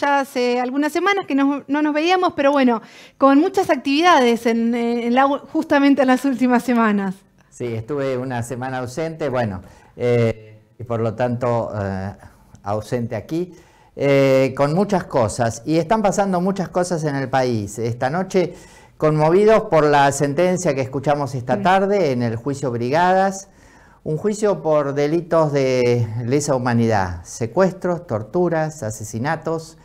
ya hace algunas semanas que no, nos veíamos, pero bueno, con muchas actividades eh, justamente en las últimas semanas. Sí, estuve una semana ausente, bueno, eh, y por lo tanto eh, ausente aquí. con muchas cosas y están pasando muchas cosas en el país. Esta noche, conmovidos por la sentencia que escuchamos esta tarde en el juicio Brigadas, un juicio por delitos de lesa humanidad, secuestros, torturas, asesinatos,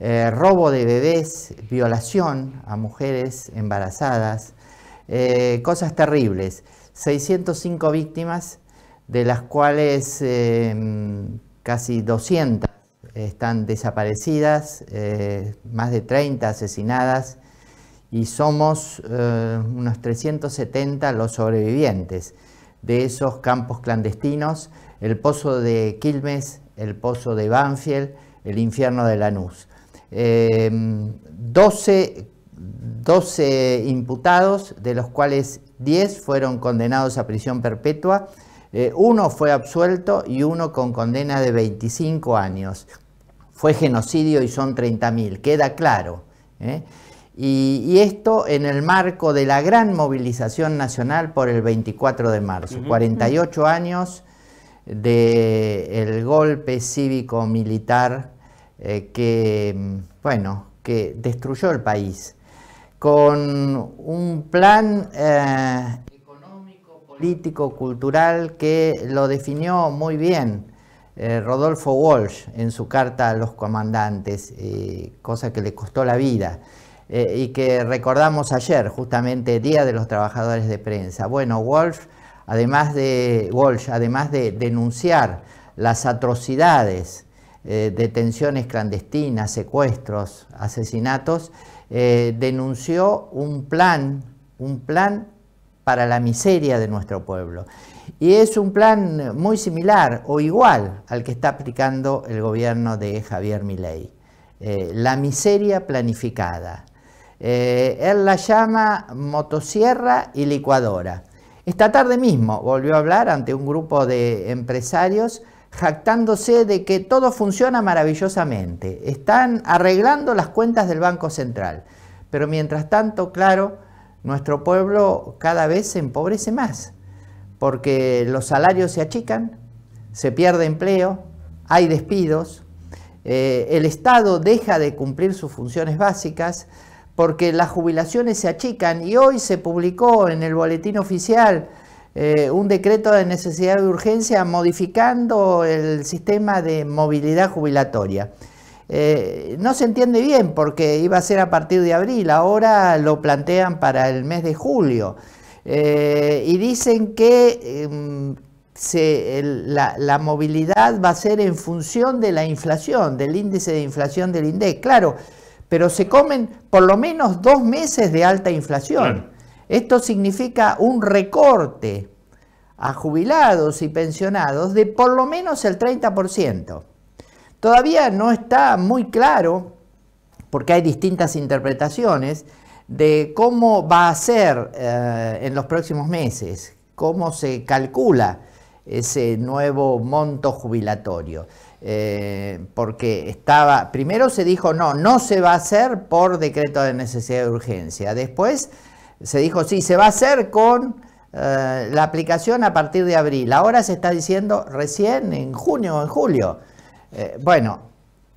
eh, robo de bebés, violación a mujeres embarazadas, eh, cosas terribles. 605 víctimas, de las cuales eh, casi 200 están desaparecidas, más de 30 asesinadas y somos unos 370 los sobrevivientes de esos campos clandestinos, el pozo de Quilmes, el pozo de Banfield, el infierno de Lanús. 12, em, imputados, de los cuales 10 fueron condenados a prisión perpetua, eh, uno fue absuelto y uno con condena de 25 años. Fue genocidio y son 30.000, queda claro. ¿eh? Y, esto en el marco de la gran movilización nacional por el 24 de marzo, 48 años del golpe cívico-militar eh, que, bueno, que destruyó el país, con un plan eh, económico, político, cultural que lo definió muy bien eh, Rodolfo Walsh en su carta a los comandantes, cosa que le costó la vida. y que recordamos ayer, justamente Día de los Trabajadores de Prensa. Bueno, Walsh, además de, Walsh, además de denunciar las atrocidades eh, detenciones clandestinas, secuestros, asesinatos, eh, denunció un plan, un plan para la miseria de nuestro pueblo. Y es un plan muy similar o igual al que está aplicando el gobierno de Javier Milei. Eh, la miseria planificada. él la llama motosierra y licuadora. Esta tarde mismo volvió a hablar ante un grupo de empresarios jactándose de que todo funciona maravillosamente. Están arreglando las cuentas del Banco Central. Pero mientras tanto, claro, nuestro pueblo cada vez se empobrece más, porque los salarios se achican, se pierde empleo, hay despidos, eh, el Estado deja de cumplir sus funciones básicas, porque las jubilaciones se achican y hoy se publicó en el boletín oficial eh, un decreto de necesidad de urgencia modificando el sistema de movilidad jubilatoria. Eh, no se entiende bien porque iba a ser a partir de abril, ahora lo plantean para el mes de julio. Eh, y dicen que em, la, movilidad va a ser en función de la inflación, del índice de inflación del INDEC. Claro, pero se comen por lo menos dos meses de alta inflación. Esto significa un recorte a jubilados y pensionados de por lo menos el 30%. Todavía no está muy claro, porque hay distintas interpretaciones, de cómo va a ser eh, en los próximos meses, cómo se calcula ese nuevo monto jubilatorio. Eh, porque estaba, primero se dijo no, no se va a hacer por decreto de necesidad de urgencia. Después se dijo, sí, se va a hacer con eh, la aplicación a partir de abril. Ahora se está diciendo recién en junio o en julio. Eh, bueno,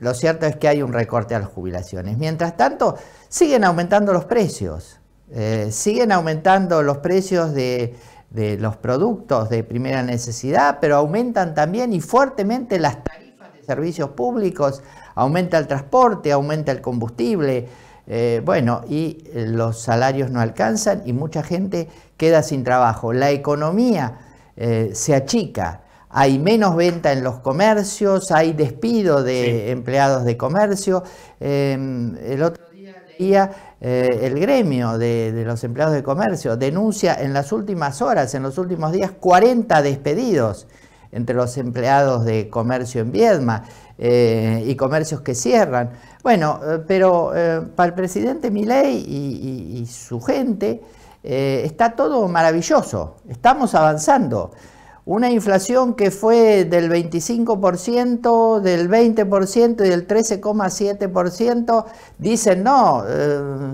lo cierto es que hay un recorte a las jubilaciones. Mientras tanto, siguen aumentando los precios. Eh, siguen aumentando los precios de, de los productos de primera necesidad, pero aumentan también y fuertemente las tarifas de servicios públicos, aumenta el transporte, aumenta el combustible. Eh, bueno, y eh, los salarios no alcanzan y mucha gente queda sin trabajo. La economía eh, se achica, hay menos venta en los comercios, hay despido de empleados de comercio. Em, el otro día leía el gremio de, de los empleados de comercio, denuncia en las últimas horas, en los últimos días, 40 despedidos entre los empleados de comercio en Viedma. Eh, y comercios que cierran. Bueno, eh, pero eh, para el presidente Milei y, su gente está todo maravilloso, estamos avanzando. Una inflación que fue del 25%, del 20% y del 13,7%, dicen no,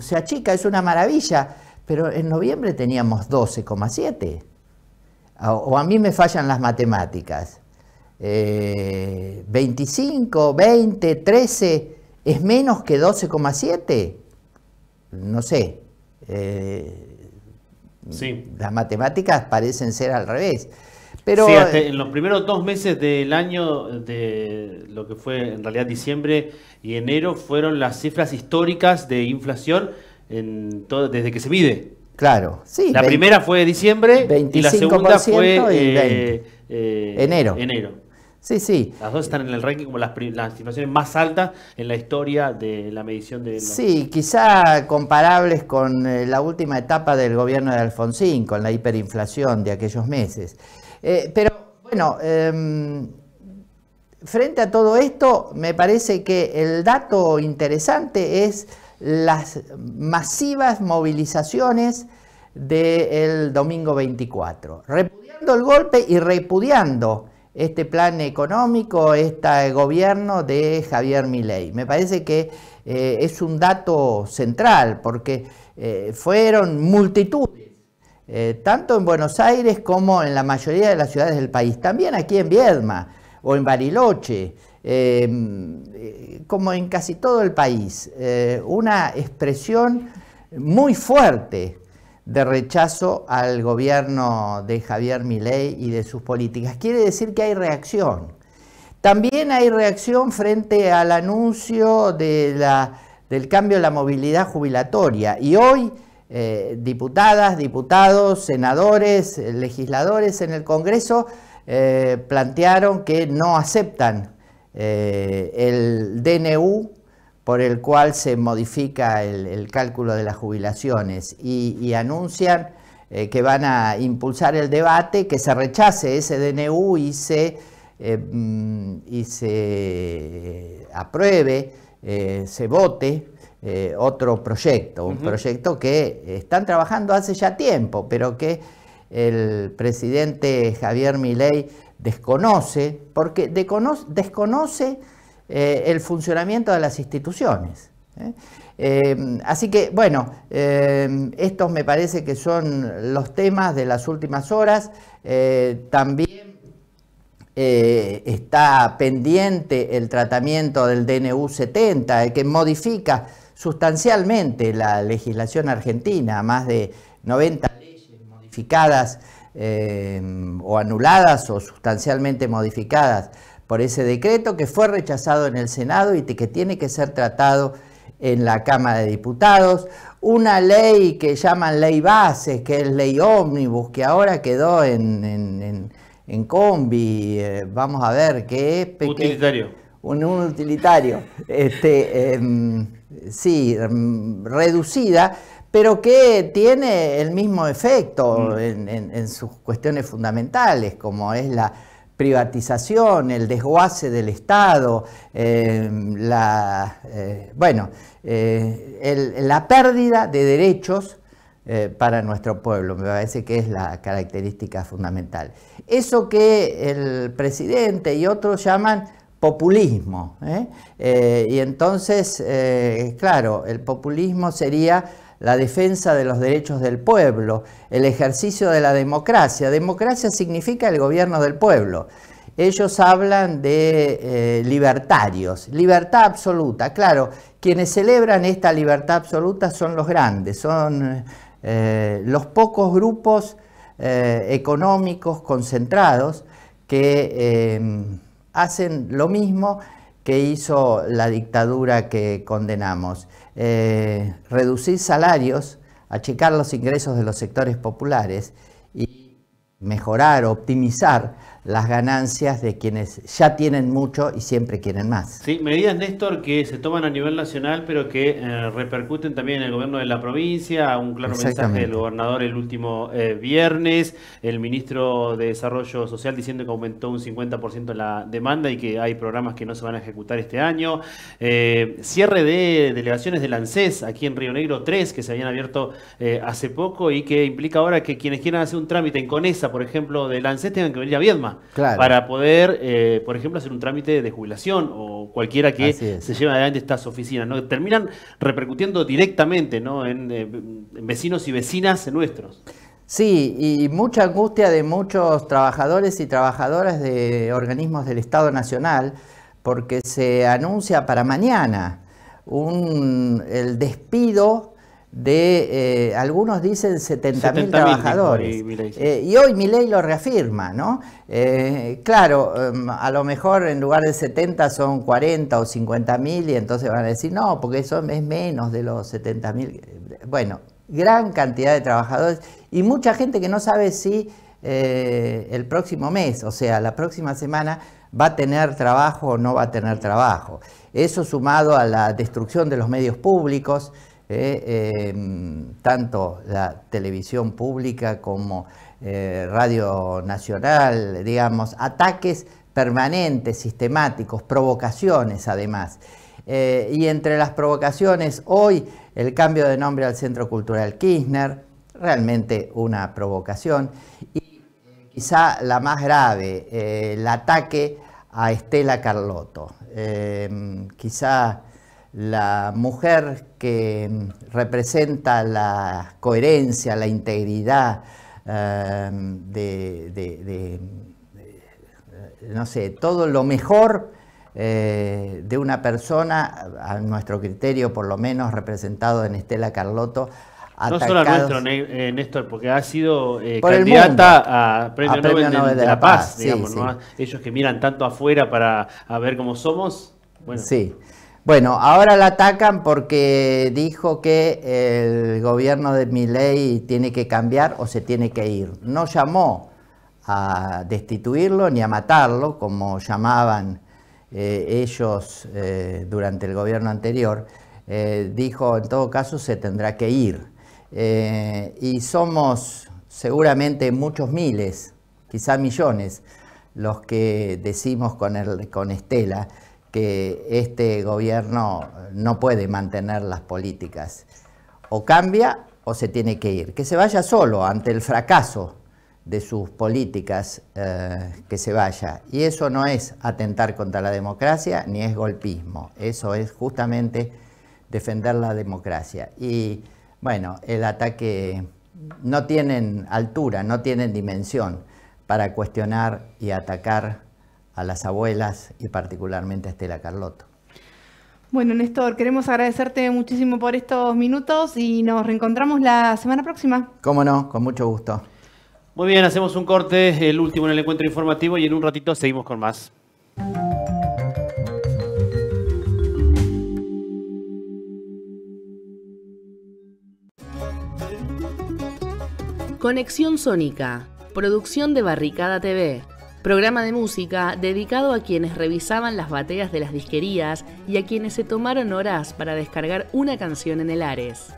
se achica, es una maravilla, pero en noviembre teníamos 12,7%. o a mí me fallan las matemáticas. 25, 20, 13, es menos que 12,7. No sé. Eh, sí. Las matemáticas parecen ser al revés. Pero, eh, en los primeros dos meses del año, de lo que fue en realidad diciembre y enero, fueron las cifras históricas de inflación en todo, desde que se mide. Claro, sí. La primera fue diciembre y la segunda fue eh, enero. Sí, sí. Las dos están en el ranking como las, las más altas en la historia de la medición de... Sí, quizá comparables con eh, la última etapa del gobierno de Alfonsín, con la hiperinflación de aquellos meses. Eh, pero bueno, em, frente a todo esto, me parece que el dato interesante es las masivas movilizaciones del domingo 24, repudiando el golpe y repudiando este plan económico, este gobierno de Javier Milei. Me parece que eh, es un dato central porque eh, fueron multitudes, tanto en Buenos Aires como en la mayoría de las ciudades del país, también aquí en Viedma o en Bariloche, em, como en casi todo el país, una expresión muy fuerte de rechazo al gobierno de Javier Milei y de sus políticas. Quiere decir que hay reacción. También hay reacción frente al anuncio de del cambio de la movilidad jubilatoria. Y hoy eh, diputadas, diputados, senadores, legisladores en el Congreso eh, plantearon que no aceptan eh, el DNU por el cual se modifica el, cálculo de las jubilaciones y, anuncian eh, que van a impulsar el debate, que se rechace ese DNU y se, eh, mm, y se apruebe, eh, se vote otro proyecto, un proyecto que están trabajando hace ya tiempo, pero que el presidente Javier Milei desconoce, porque desconoce eh, el funcionamiento de las instituciones. ¿eh? Eh, así que, bueno, estos me parece que son los temas de las últimas horas. también está pendiente el tratamiento del DNU 70, que modifica sustancialmente la legislación argentina, más de 90 leyes modificadas o anuladas o sustancialmente modificadas por ese decreto que fue rechazado en el Senado y que tiene que ser tratado en la Cámara de Diputados, una ley que llaman ley base, que es ley ómnibus, que ahora quedó en, en, en, en combi, eh, vamos a ver qué es. Utilitario. Un, utilitario, este, em, sí, em, reducida, pero que tiene el mismo efecto mm. en sus cuestiones fundamentales, como es la privatización, el desguace del Estado, eh, eh, bueno, eh, la pérdida de derechos para nuestro pueblo, me parece que es la característica fundamental. Eso que el presidente y otros llaman populismo. y entonces, claro, el populismo sería la defensa de los derechos del pueblo, el ejercicio de la democracia. Democracia significa el gobierno del pueblo. Ellos hablan de eh, libertarios, libertad absoluta. Claro, quienes celebran esta libertad absoluta son los grandes, son eh, los pocos grupos eh, económicos concentrados que hacen lo mismo que hizo la dictadura que condenamos. Eh, reducir salarios, achicar los ingresos de los sectores populares y mejorar, optimizar las ganancias de quienes ya tienen mucho y siempre quieren más. Sí, medidas, Néstor, que se toman a nivel nacional, pero que eh, repercuten también en el gobierno de la provincia. Un claro mensaje del gobernador el último eh, viernes, el ministro de Desarrollo Social diciendo que aumentó un 50% la demanda y que hay programas que no se van a ejecutar este año. Eh, cierre de delegaciones del ANSES aquí en Río Negro tres que se habían abierto hace poco y que implica ahora que quienes quieran hacer un trámite en Conesa, por ejemplo, del ANSES tengan que venir a Viedma para poder, eh, por ejemplo, hacer un trámite de jubilación o cualquiera que se lleve adelante estas oficinas. ¿no? Terminan repercutiendo directamente eh, en, vecinos y vecinas nuestros. Sí, y mucha angustia de muchos trabajadores y trabajadoras de organismos del Estado Nacional, porque se anuncia para mañana el despido de, eh, algunos dicen 70.000 mil trabajadores. Eh, y hoy mi ley lo reafirma, ¿no? Eh, claro, em, a lo mejor en lugar de 70 son 40 o 50.000 y entonces van a decir, no, porque eso es menos de los 70.000. Bueno, gran cantidad de trabajadores y mucha gente que no sabe si el próximo mes, o sea, la próxima semana, va a tener trabajo o no va a tener trabajo. Eso sumado a la destrucción de los medios públicos, ¿eh? Em, tanto la televisión pública como eh, Radio Nacional, digamos, ataques permanentes, sistemáticos, provocaciones además. Eh, y entre las provocaciones hoy el cambio de nombre al Centro Cultural Kirchner, realmente una provocación, y quizá la más grave, el ataque a Estela Carlotto. Em, quizá la mujer que representa la coherencia, la integridad eh, de, no sé, todo lo mejor eh, de una persona, a nuestro criterio por lo menos representado en Estela Carlotto, no solo nuestro, eh, Néstor, porque ha sido candidata a Premio, Nobel, de, la Paz, digamos, Ellos que miran tanto afuera para ver cómo somos. Sí. Bueno, ahora la atacan porque dijo que el gobierno de Miley tiene que cambiar o se tiene que ir. No llamó a destituirlo ni a matarlo, como llamaban eh, ellos eh, durante el gobierno anterior. Eh, dijo, en todo caso, se tendrá que ir. y somos seguramente muchos miles, quizá millones, los que decimos con, el, con Estela que este gobierno no puede mantener las políticas. O cambia o se tiene que ir. Que se vaya solo ante el fracaso de sus políticas, eh, que se vaya. Y eso no es atentar contra la democracia ni es golpismo. Eso es justamente defender la democracia. Y bueno, el ataque no tienen altura, no tienen dimensión para cuestionar y atacar a las abuelas y particularmente a Estela Carlotto. Bueno, Néstor, queremos agradecerte muchísimo por estos minutos y nos reencontramos la semana próxima. Cómo no, con mucho gusto. Muy bien, hacemos un corte, el último en el encuentro informativo y en un ratito seguimos con más. Conexión Sónica, producción de Barricada TV programa de música dedicado a quienes revisaban las baterías de las disquerías y a quienes se tomaron horas para descargar una canción en el Ares.